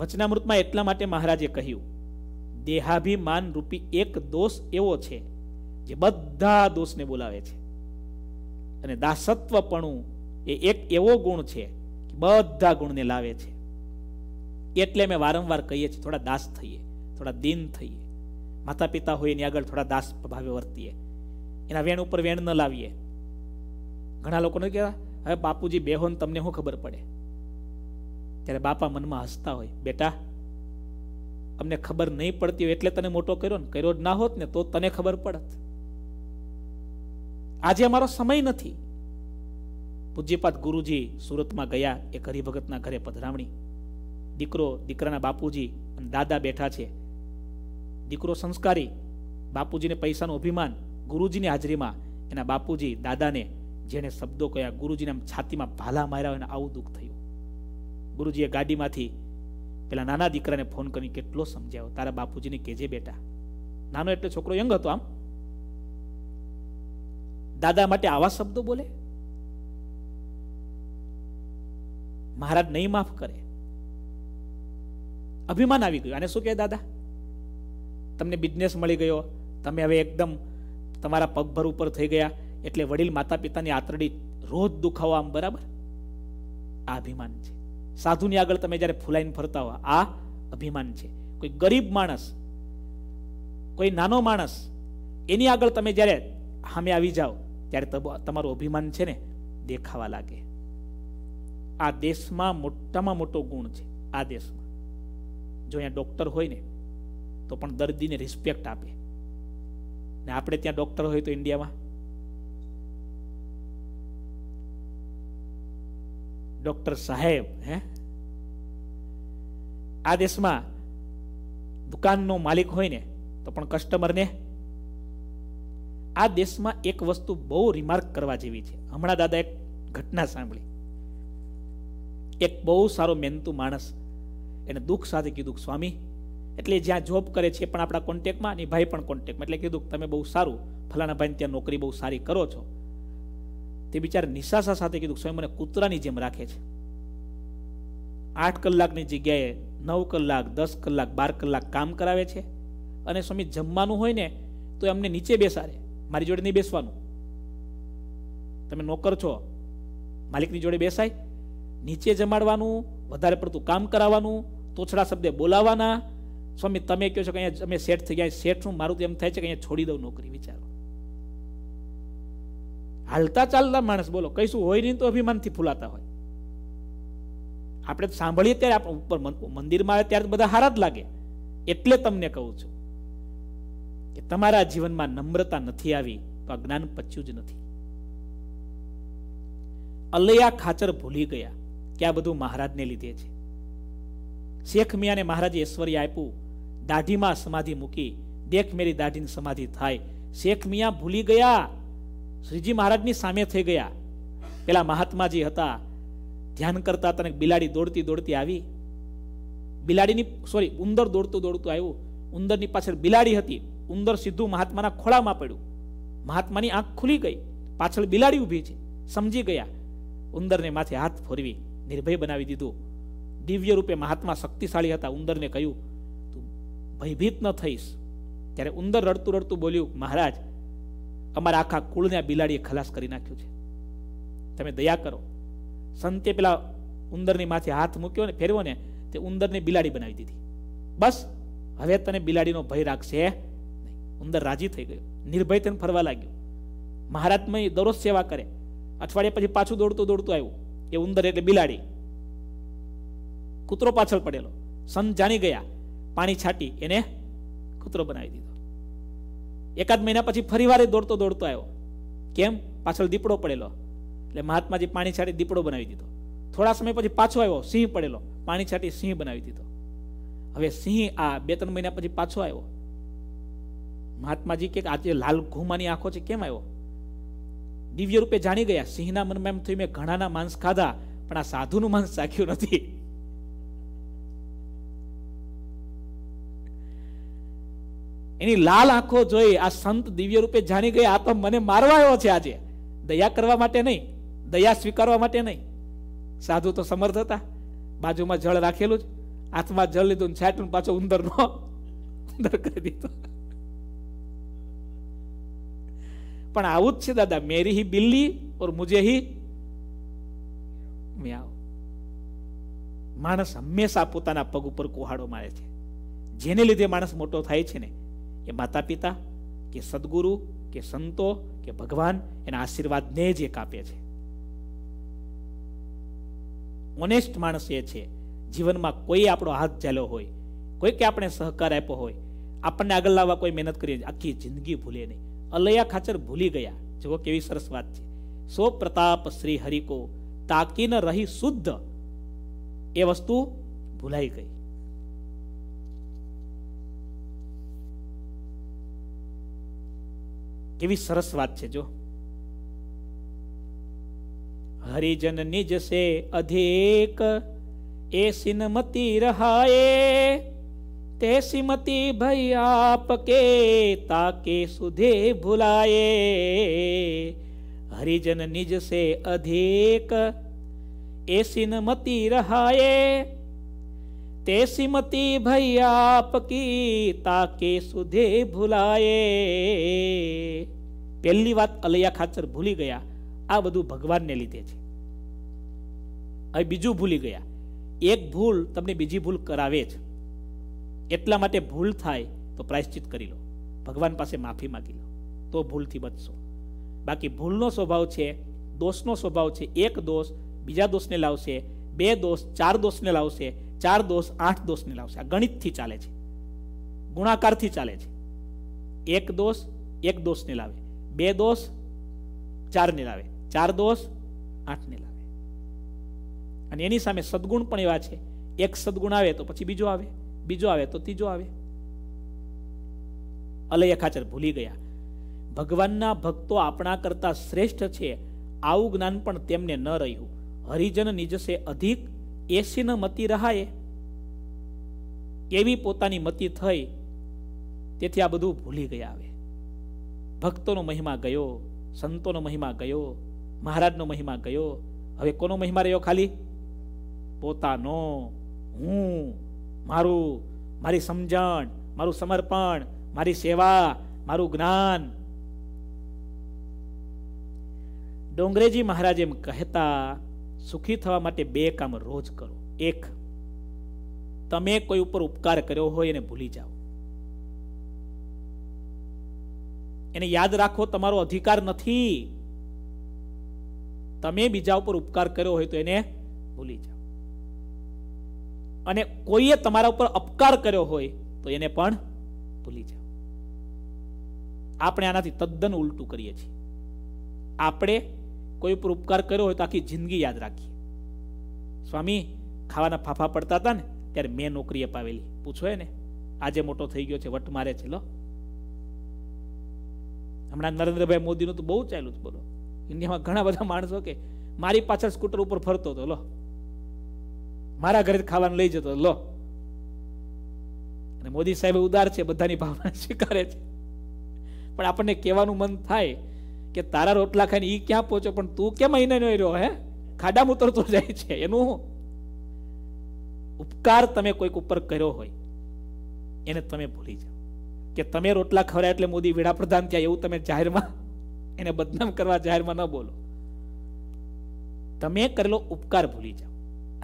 વચનામૃતમાં એટલા માટે મહારાજે કહ્યું દેહાભિમાન રૂપી એક દોષ એવો છે જે બધા દોષને બોલાવે છે અને દાસત્વપણું એ એક એવો ગુણ છે કે બધા ગુણને લાવે છે એટલે અમે વારંવાર કહીએ છીએ થોડા દાસ થઈએ થોડા દિન થઈએ માતા પિતા હોય એની આગળ થોડા દાસ ભાવે વર્તીએ એના વેણ ઉપર વેણ ન લાવીએ ઘણા લોકો નથી હવે બાપુજી બેહોન તમને શું ખબર પડે ત્યારે બાપા મનમાં હસતા હોય બેટા અમને ખબર નહીં પડતી હોય એટલે તને મોટો કર્યો ને કર્યો જ ના હોત ને તો તને ખબર પડત આજે અમારો સમય નથી પૂજ્યપાત ગુરુજી સુરતમાં ગયા એક હરિભગતના ઘરે પધરામણી દીકરો દીકરાના બાપુજી અને દાદા બેઠા છે દીકરો સંસ્કારી બાપુજીને પૈસાનું અભિમાન ગુરુજીની હાજરીમાં એના બાપુજી દાદાને જેણે શબ્દો કહ્યા ગુરુજીને આમ છાતીમાં ભાલા માર્યા અને આવું દુઃખ થયું ગુરુજીએ ગાડીમાંથી પેલા નાના દીકરાને ફોન કરી કેટલો સમજાયો તારા બાપુજીને કેજે બેટા નાનો એટલે છોકરો યંગ હતો આમ દાદા માટે આવા શબ્દો બોલે મહારાજ નહીં માફ કરે અભિમાન આવી ગયું આને શું કહે દાદા તમને બિઝનેસ મળી ગયો તમે હવે એકદમ તમારા પગભર ઉપર થઈ ગયા એટલે વડીલ માતા પિતાની આંતરડી રોજ દુખાવો આમ બરાબર આ અભિમાન છે સાધુની આગળ તમે જ્યારે ફૂલાઈને ફરતા હો આ અભિમાન છે કોઈ ગરીબ માણસ કોઈ નાનો માણસ એની આગળ તમે જ્યારે હામે આવી જાઓ ત્યારે તમારું અભિમાન છે ને દેખાવા લાગે આ દેશમાં મોટામાં મોટો ગુણ છે આ દેશમાં જો અહીંયા ડૉક્ટર હોય ને તો પણ દર્દીને રિસ્પેક્ટ આપે ને આપણે ત્યાં ડૉક્ટર હોય તો ઇન્ડિયામાં ડૉક્ટર સાહેબ હે આ દેશમાં દુકાનનો માલિક હોય ને તો પણ કસ્ટમરને આ દેશમાં એક વસ્તુ બહુ રિમાર્ક કરવા જેવી છે હમણાં દાદા એક ઘટના સાંભળી એક બહુ સારો મહેનતુ માણસ એને દુઃખ સાથે કીધું સ્વામી એટલે જ્યાં જોબ કરે છે પણ આપણા કોન્ટેકમાં અને ભાઈ પણ કોન્ટેકમાં એટલે કીધું તમે બહુ સારું ફલાણા ભાઈ ત્યાં નોકરી બહુ સારી કરો છો તે બિચારા નિશાસા સાથે કીધું સ્વામી મને કૂતરાની જેમ રાખે છે આઠ કલાકની જગ્યાએ નવ કલાક દસ કલાક બાર કલાક કામ કરાવે છે અને સ્વામી જમવાનું હોય ને તો એમને નીચે બેસાડે મારી જોડે નહીં બેસવાનું તમે નોકર છો માલિકની જોડે બેસાય નીચે જમાડવાનું વધારે પડતું કામ કરાવવાનું તોછડા શબ્દે બોલાવવાના સ્વામી તમે કહો છો કે અહીંયા અમે સેટ થઈ ગયા સેટ હું મારું તો એમ થાય છે કે અહીંયા છોડી દઉં નોકરી વિચારો હાલતા ચાલતા માણસ બોલો કહીશું હોય નહીં તો અભિમાનથી ફૂલાતા હોય આપણે સાંભળીએ ત્યારે આપણે ઉપર મંદિરમાં આવે ત્યારે બધા હારા જ લાગે એટલે તમને કહું છું કે તમારા જીવનમાં નમ્રતા નથી આવી તો આ જ્ઞાન પચ્યું જ નથી અલૈયા ખાચર ભૂલી ગયા કે આ બધું મહારાજને લીધે છે શેખ મિયાને મહારાજે ઐશ્વર્ય આપ્યું દાઢીમાં સમાધિ મૂકી દેખ મેરી દાઢીની સમાધિ થાય શેખ મિયા ભૂલી ગયા શ્રીજી મહારાજની સામે થઈ ગયા પેલા મહાત્માજી હતા ધ્યાન કરતા તને બિલાડી દોડતી દોડતી આવી બિલાડીની સોરી ઉંદર દોડતું દોડતું આવ્યું ઉંદરની પાછળ બિલાડી હતી ઉંદર સીધું મહાત્માના ખોળામાં પડ્યું મહાત્માની આંખ ખુલી ગઈ પાછળ બિલાડી ઊભી છે સમજી ગયા ઉંદરને માથે હાથ ફોરવી નિર્ભય બનાવી દીધું દિવ્ય રૂપે મહાત્મા શક્તિશાળી હતા ઉંદરને કહ્યું તું ભયભીત ન થઈશ ત્યારે ઉંદર રડતું રડતું બોલ્યું મહારાજ અમારા આખા કુળને આ બિલાડીએ ખલાસ કરી નાખ્યો છે તમે દયા કરો સંતે પેલા ઉંદરની માથે હાથ મૂક્યો ને ફેરવો ને તે ઉંદરને બિલાડી બનાવી દીધી બસ હવે તને બિલાડીનો ભય રાખશે નહીં ઉંદર રાજી થઈ ગયો નિર્ભય તને ફરવા લાગ્યો મહારાજમય દરરોજ સેવા કરે અઠવાડિયા પછી પાછું દોડતું દોડતું આવ્યું એ ઉંદર એટલે બિલાડી કૂતરો પાછળ પડેલો સંત જાણી ગયા પાણી છાટી એને કૂતરો બનાવી દીધો એકાદ મહિના પછી ફરી વારે દોડતો દોડતો આવ્યો કેમ પાછળ દીપડો પડેલો એટલે મહાત્માજી પાણી છાંટી દીપડો બનાવી દીધો થોડા સમય પછી પાછો આવ્યો સિંહ પડેલો પાણી છાટી સિંહ બનાવી દીધો હવે સિંહ આ બે ત્રણ મહિના પછી પાછો આવ્યો મહાત્માજી કે આજે લાલ ઘુમાની આંખો છે કેમ આવ્યો દિવ્ય રૂપે જાણી ગયા સિંહના મનમાં એમ થયું મેં ઘણાના માંસ ખાધા પણ આ સાધુનું માંસ ચાખ્યું નથી એની લાલ આંખો જોઈ આ સંત દિવ્ય રૂપે જાણી ગઈ આ તો મને મારવા આવ્યો છે આજે દયા કરવા માટે નહીં દયા સ્વીકારવા માટે નહીં સાધુ તો સમર્થ હતા બાજુમાં જળ રાખેલું જ હાથમાં જળ લીધું છાટ્યું પાછો ઉંદર નો ઉંદર કરી દીધો પણ આવું જ છે દાદા મેરી હી બિલ્લી ઓર મુજે હી મ્યાવ માણસ હંમેશા પોતાના પગ ઉપર કુહાડો મારે છે જેને લીધે માણસ મોટો થાય છે ને એ માતા પિતા કે સદગુરુ કે સંતો કે ભગવાન એના આશીર્વાદને જ એક આપે છે ઓનેસ્ટ માણસ એ છે જીવનમાં કોઈ આપણો હાથ ચાલ્યો હોય કોઈ કે આપણે સહકાર આપ્યો હોય આપણને આગળ લાવવા કોઈ મહેનત કરીએ આખી જિંદગી ભૂલે નહીં અલયા ખાચર ભૂલી ગયા જુઓ કેવી સરસ વાત છે સો પ્રતાપ શ્રી હરિકો તાકીન રહી શુદ્ધ એ વસ્તુ ભૂલાઈ ગઈ કેવી સરસ વાત છે જો હરિજન નિજ સે અધિક એ સિનમતી રહાય તે સિમતી ભઈ આપકે તાકે સુધે ભુલાયે હરિજન નિજ સે અધિક એ સિનમતી રહાય તે સિમતી ભૈ આપકી તાકે સુધે ભૂલાયે પહેલી વાત અલૈયા ખાચર ભૂલી ગયા આ બધું ભગવાનને લીધે છે હવે બીજું ભૂલી ગયા એક ભૂલ તમને બીજી ભૂલ કરાવે જ એટલા માટે ભૂલ થાય તો પ્રાયશ્ચિત કરી લો ભગવાન પાસે માફી માગી લો તો ભૂલથી બચશો બાકી ભૂલનો સ્વભાવ છે દોષનો સ્વભાવ છે એક દોષ બીજા દોષને લાવશે બે દોષ ચાર દોષને લાવશે ચાર દોષ આઠ દોષને લાવશે આ ગણિતથી ચાલે છે ગુણાકારથી ચાલે છે એક દોષ એક દોષને લાવે બે દોષ ચાર ને લાવે ચાર દોષ આઠ ને લાવે અને એની સામે સદગુણ પણ એવા છે એક સદગુણ આવે તો પછી બીજો આવે બીજો આવે તો ત્રીજો આવે અલય ખાચર ભૂલી ગયા ભગવાનના ભક્તો આપણા કરતા શ્રેષ્ઠ છે આવું જ્ઞાન પણ તેમને ન રહ્યું હરિજન નિજસે અધિક એસીન મતિ રહાય એવી પોતાની મતિ થઈ તેથી આ બધું ભૂલી ગયા આવે ભક્તોનો મહિમા ગયો સંતોનો મહિમા ગયો મહારાજનો મહિમા ગયો હવે કોનો મહિમા રહ્યો ખાલી પોતાનો હું મારું મારી સમજણ મારું સમર્પણ મારી સેવા મારું જ્ઞાન ડોંગરેજી મહારાજ એમ કહેતા સુખી થવા માટે બે કામ રોજ કરો એક તમે કોઈ ઉપર ઉપકાર કર્યો હોય એને ભૂલી જાઓ એને યાદ રાખો તમારો અધિકાર નથી તમે બીજા ઉપર ઉપકાર કર્યો હોય તો એને ભૂલી જાઓ અને કોઈએ તમારા ઉપર અપકાર કર્યો હોય તો એને પણ ભૂલી જાઓ આપણે આનાથી તદ્દન ઉલટું કરીએ છીએ આપણે કોઈ ઉપર ઉપકાર કર્યો હોય તો આખી જિંદગી યાદ રાખીએ સ્વામી ખાવાના ફાફા પડતા હતા ને ત્યારે મેં નોકરી અપાવેલી પૂછો એને આજે મોટો થઈ ગયો છે વટ મારે છે લો હમણાં નરેન્દ્રભાઈ મોદીનું તો બહુ ચાલ્યું છે બોલો ઇન્ડિયામાં ઘણા બધા માણસો કે મારી પાછળ સ્કૂટર ઉપર ફરતો હતો લો મારા ઘરે ખાવાનું લઈ જતો લો અને મોદી સાહેબ ઉદાર છે બધાની ભાવના સ્વીકારે છે પણ આપણને કહેવાનું મન થાય કે તારા રોટલા ખાઈને એ ક્યાં પહોંચ્યો પણ તું કેમ અહીં નહીં રહ્યો હે ખાડામાં ઉતરતો જાય છે એનું ઉપકાર તમે કોઈક ઉપર કર્યો હોય એને તમે ભૂલી જાઓ કે તમે રોટલા ખવડાય એટલે મોદી વડાપ્રધાન થયા એવું તમે જાહેરમાં એને બદનામ કરવા જાહેરમાં ન બોલો તમે કરેલો ઉપકાર ભૂલી જાઓ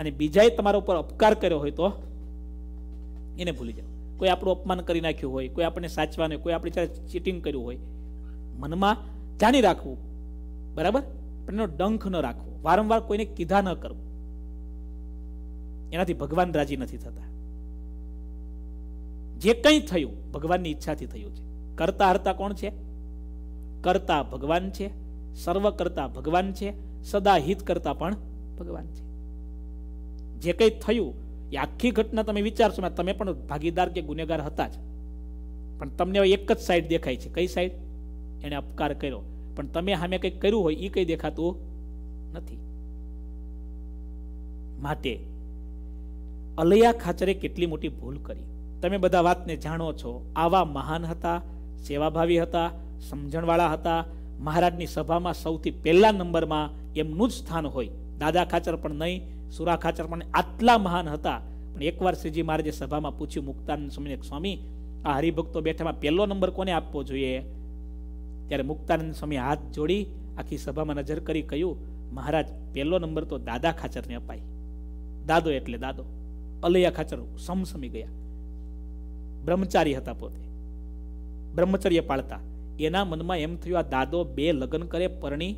અને બીજાએ તમારા ઉપર અપકાર કર્યો હોય તો એને ભૂલી જાઓ કોઈ આપણું અપમાન કરી નાખ્યું હોય કોઈ આપણને સાચવાને કોઈ આપણે ચીટિંગ કર્યું હોય મનમાં જાણી રાખવું બરાબર પણ એનો ડંખ ન રાખવો વારંવાર કોઈને કીધા ન કરવું એનાથી ભગવાન રાજી નથી થતા જે કંઈ થયું ભગવાનની ઈચ્છાથી થયું છે કરતા હરતા કોણ છે કરતા ભગવાન છે સર્વ કરતા ભગવાન છે સદા હિત કરતા પણ ભગવાન છે જે કંઈ થયું એ આખી ઘટના તમે વિચારશો તમે પણ ભાગીદાર કે ગુનેગાર હતા જ પણ તમને એક જ સાઈડ દેખાય છે કઈ સાઈડ એને અપકાર કર્યો પણ તમે સામે કંઈક કર્યું હોય એ કંઈ દેખાતું નથી માટે અલૈયા ખાચરે કેટલી મોટી ભૂલ કરી તમે બધા વાતને જાણો છો આવા મહાન હતા સેવાભાવી હતા સમજણવાળા હતા મહારાજની સભામાં સૌથી પહેલા નંબરમાં એમનું જ સ્થાન હોય દાદા ખાચર પણ નહીં સુરા ખાચર પણ આટલા મહાન હતા પણ એકવાર શ્રીજી મહારાજે સભામાં પૂછ્યું મુક્તાન સ્વામીને સ્વામી આ હરિભક્તો બેઠામાં પહેલો નંબર કોને આપવો જોઈએ ત્યારે મુક્તાનંદ સ્વામી હાથ જોડી આખી સભામાં નજર કરી કહ્યું મહારાજ પહેલો નંબર તો દાદા ખાચરને અપાય દાદો એટલે દાદો અલૈયા ખાચર સમસમી ગયા બ્રહ્મચારી હતા પોતે બ્રહ્મચર્ય પાળતા એના મનમાં એમ થયું આ દાદો બે લગ્ન કરે પરણી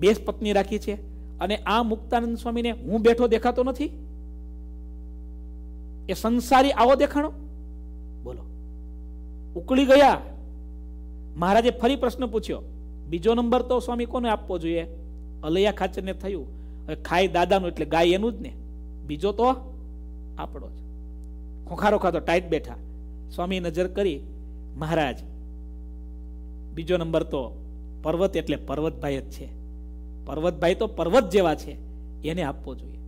બે પત્ની રાખી છે અને આ મુક્તાનંદ સ્વામીને હું બેઠો દેખાતો નથી એ સંસારી આવો દેખાણો બોલો ઉકળી ગયા મહારાજે ફરી પ્રશ્ન પૂછ્યો બીજો નંબર તો સ્વામી કોને આપવો જોઈએ અલૈયા ખાચરને થયું હવે ખાય દાદાનું એટલે ગાય એનું જ ને બીજો તો આપણો જ ખોખારો ખાતો ટાઈટ બેઠા સ્વામી નજર કરી મહારાજ બીજો નંબર તો પર્વત એટલે પર્વતભાઈ જ છે પર્વતભાઈ તો પર્વત જેવા છે એને આપવો જોઈએ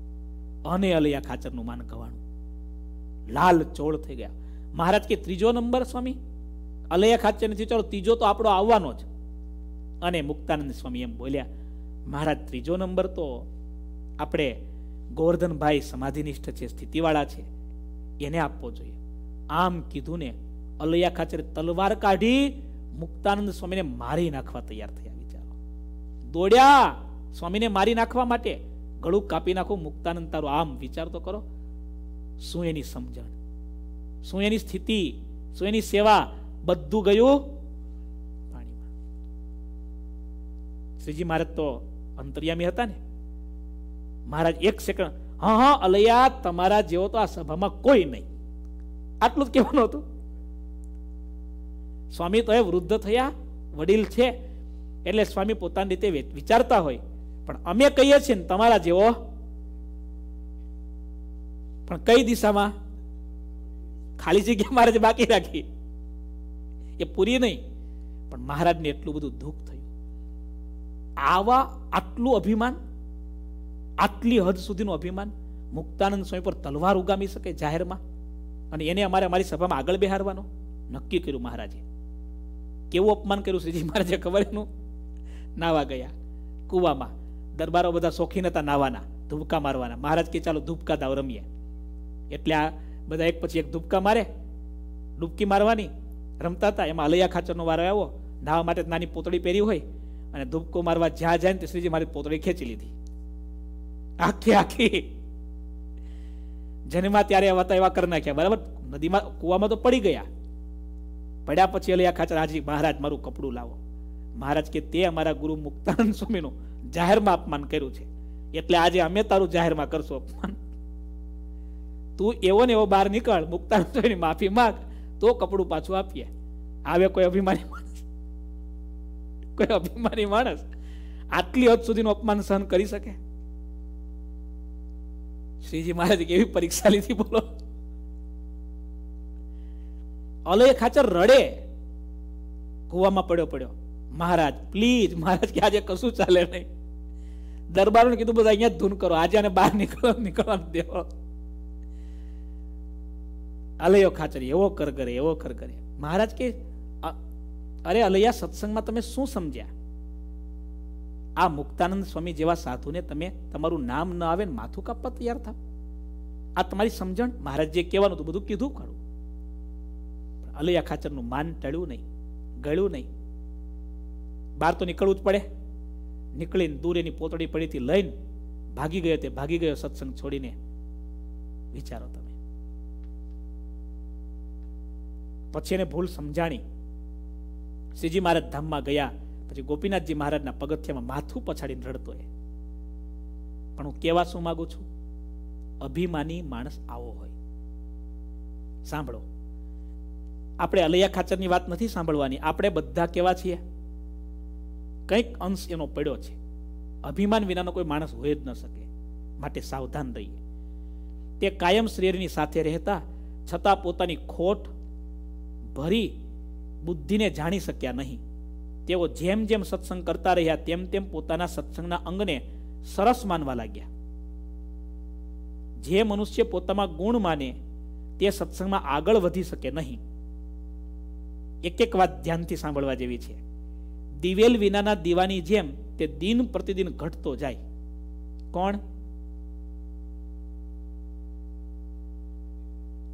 અને અલૈયા ખાચરનું માન કવાણું લાલ ચોળ થઈ ગયા મહારાજ કે ત્રીજો નંબર સ્વામી અલૈયા ખાચરને ચાલો ત્રીજો તો આપણો આવવાનો જ અને મુક્તાનંદ સ્વામી એમ બોલ્યા મારા ત્રીજો નંબર તો આપણે ગોવર્ધનભાઈ સમાધિનિષ્ઠ છે સ્થિતિવાળા છે એને આપવો જોઈએ આમ કીધું ને અલૈયા ખાચરે તલવાર કાઢી મુક્તાનંદ સ્વામીને મારી નાખવા તૈયાર થયા વિચારો દોડ્યા સ્વામીને મારી નાખવા માટે ગળું કાપી નાખો મુક્તાનંદ તારો આમ વિચાર તો કરો શું એની સમજણ શું એની સ્થિતિ શું એની સેવા બધું ગયું પાણીમાં શ્રીજી મહારાજ તો અંતર્યામી હતા ને મહારાજ એક સેકન્ડ હા હા અલૈયા તમારા જેવો તો આ સભામાં કોઈ નહીં આટલું જ કહેવાનું હતું સ્વામી તો એ વૃદ્ધ થયા વડીલ છે એટલે સ્વામી પોતાની રીતે વિચારતા હોય પણ અમે કહીએ છીએ ને તમારા જેવો પણ કઈ દિશામાં ખાલી જગ્યા મારે બાકી રાખી એ પૂરી નહીં પણ મહારાજને એટલું બધું દુઃખ થયું આવા આટલું અભિમાન આટલી હદ સુધીનું અભિમાન મુક્તાનંદ સ્વામી પર તલવાર ઉગામી શકે જાહેરમાં અને એને અમારે અમારી સભામાં આગળ બેહારવાનો નક્કી કર્યું મહારાજે કેવું અપમાન કર્યું શ્રીજી મહારાજે ખબર એનું નાવા ગયા કૂવામાં દરબારો બધા શોખીન હતા નાવાના ધૂબકા મારવાના મહારાજ કે ચાલો ધૂબકા દાવ રમીએ એટલે આ બધા એક પછી એક ધૂબકા મારે ડૂબકી મારવાની રમતા હતા એમાં અલૈયા ખાચરનો વારો આવ્યો નાવા માટે નાની પોતળી પહેરી હોય અને ધૂપકો મારવા જ્યાં જાય ને શ્રીજી મારી પોતળી ખેંચી લીધી આખી આખી જન્મા ત્યારે હતા એવા કરી નાખ્યા બરાબર નદીમાં કુવામાં તો પડી ગયા પડ્યા પછી અલૈયા ખાચર હાજી મહારાજ મારું કપડું લાવો મહારાજ કે તે અમારા ગુરુ મુક્તાનંદ સ્વામીનું જાહેરમાં અપમાન કર્યું છે એટલે આજે અમે તારું જાહેરમાં કરશું અપમાન તું એવો ને એવો બહાર નીકળ મુક્તાનંદ સ્વામીની માફી માંગ તો કપડું પાછું આપીએ આવે કોઈ અભિમાની માણસ કોઈ અભિમાની માણસ આટલી હદ સુધીનું અપમાન સહન કરી શકે શ્રીજી મહારાજ કેવી પરીક્ષા લીધી બોલો અલય ખાચર રડે કુવામાં પડ્યો પડ્યો મહારાજ પ્લીઝ મહારાજ કે આજે કશું ચાલે નહીં દરબારોને કીધું બધા અહીંયા ધૂન કરો આજે આને બહાર નીકળવા નીકળવાનું દેવો અલયો ખાચરી એવો કર કરે એવો કર કરે મહારાજ કે અરે અલૈયા સત્સંગમાં તમે શું સમજ્યા આ મુક્તાનંદ સ્વામી જેવા સાધુને તમે તમારું નામ ન આવે ને માથું કાપવા તૈયાર થાવ આ તમારી સમજણ મહારાજ જે કહેવાનું હતું બધું કીધું ખરું અલૈયા ખાચરનું માન ટળ્યું નહીં ગળ્યું નહીં બહાર તો નીકળવું જ પડે નીકળીને દૂર એની પોતળી પડીથી લઈને ભાગી ગયો તે ભાગી ગયો સત્સંગ છોડીને વિચારો તમે પછી એને ભૂલ સમજાણી શ્રીજી મહારાજ ધામમાં ગયા પછી ગોપીનાથજી મહારાજના પગથિયામાં માથું પછાડીને રડતો એ પણ હું કેવા શું માગું છું અભિમાની માણસ આવો હોય સાંભળો આપણે અલૈયા ખાચરની વાત નથી સાંભળવાની આપણે બધા કેવા છીએ કંઈક અંશ એનો પડ્યો છે અભિમાન વિનાનો કોઈ માણસ હોય જ ન શકે માટે સાવધાન રહીએ તે કાયમ શ્રેયની સાથે રહેતા છતાં પોતાની ખોટ ભરી બુદ્ધિને જાણી શક્યા નહીં તેઓ જેમ જેમ સત્સંગ કરતા રહ્યા તેમ તેમ પોતાના સત્સંગના અંગને સરસ માનવા લાગ્યા જે મનુષ્ય પોતામાં ગુણ માને તે સત્સંગમાં આગળ વધી શકે નહીં એક એક વાત ધ્યાનથી સાંભળવા જેવી છે દિવેલ વિનાના દીવાની જેમ તે દિન પ્રતિદિન ઘટતો જાય કોણ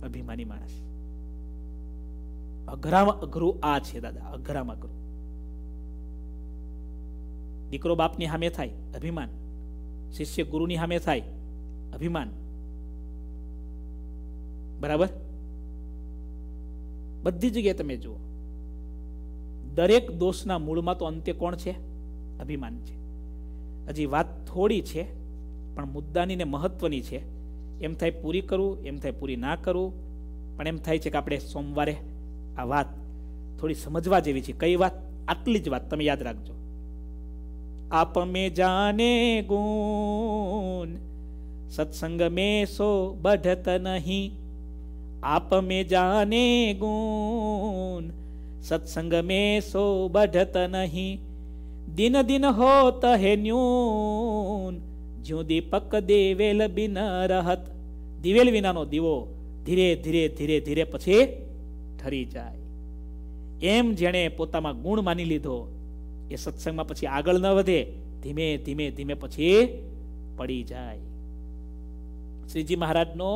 અભિમાની માણસ અઘરામાં અઘરું આ છે દાદા અઘરામાં અઘરું દીકરો બાપની સામે થાય અભિમાન શિષ્ય ગુરુની સામે થાય અભિમાન બરાબર બધી જગ્યાએ તમે જુઓ દરેક દોષના મૂળમાં તો અંતે કોણ છે અભિમાન છે હજી વાત થોડી છે પણ મુદ્દાની ને મહત્વની છે એમ થાય પૂરી કરું એમ થાય પૂરી ના કરું પણ એમ થાય છે કે આપણે સોમવારે આ વાત થોડી સમજવા જેવી છે કઈ વાત આટલી જ વાત તમે યાદ રાખજો આપ મેં જાને ગુણ સત્સંગ મેં સો બઢત નહીં આપ મેં જાને ગુણ સત્સંગ મેં સો બઢત નહીં દિન દિન હોત હે ન્યૂન જ્યું દીપક દેવેલ બિન રહત દિવેલ વિનાનો દીવો ધીરે ધીરે ધીરે ધીરે પછી ઠરી જાય એમ જેણે પોતામાં ગુણ માની લીધો એ સત્સંગમાં પછી આગળ ન વધે ધીમે ધીમે ધીમે પછી પડી જાય શ્રીજી મહારાજનો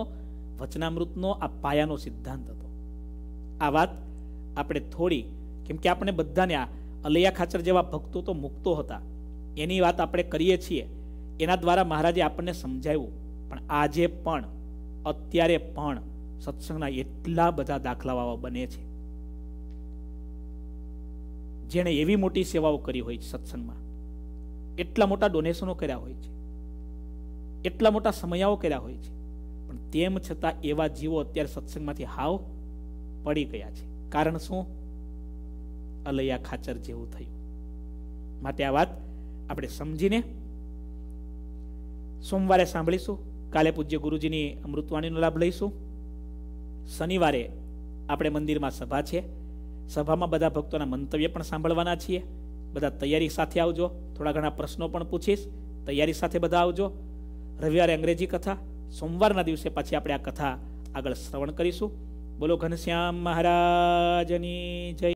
વચનામૃતનો આ પાયાનો સિદ્ધાંત હતો આ વાત આપણે થોડી કેમ કે આપણે બધાને આ અલૈયા ખાચર જેવા ભક્તો તો મુક્તો હતા એની વાત આપણે કરીએ છીએ એના દ્વારા મહારાજે આપણને સમજાવ્યું પણ આજે પણ અત્યારે પણ સત્સંગના એટલા બધા દાખલાવાળા બને છે જેણે એવી મોટી સેવાઓ કરી હોય છે સત્સંગમાં એટલા મોટા ડોનેશનો કર્યા હોય છે એટલા મોટા સમયાઓ કર્યા હોય છે પણ તેમ છતાં એવા જીવો અત્યારે સત્સંગમાંથી હાવ પડી ગયા છે કારણ શું અલૈયા ખાચર જેવું થયું માટે આ વાત આપણે સમજીને સોમવારે સાંભળીશું કાલે પૂજ્ય ગુરુજીની અમૃતવાણીનો લાભ લઈશું શનિવારે આપણે મંદિરમાં સભા છે સભામાં બધા ભક્તોના મંતવ્ય પણ સાંભળવાના છીએ બધા તૈયારી સાથે આવજો થોડા ઘણા પ્રશ્નો પણ પૂછીશ તૈયારી સાથે બધા આવજો રવિવારે અંગ્રેજી કથા સોમવારના દિવસે પાછી આપણે આ કથા આગળ શ્રવણ કરીશું બોલો ઘનશ્યામ મહારાજની જય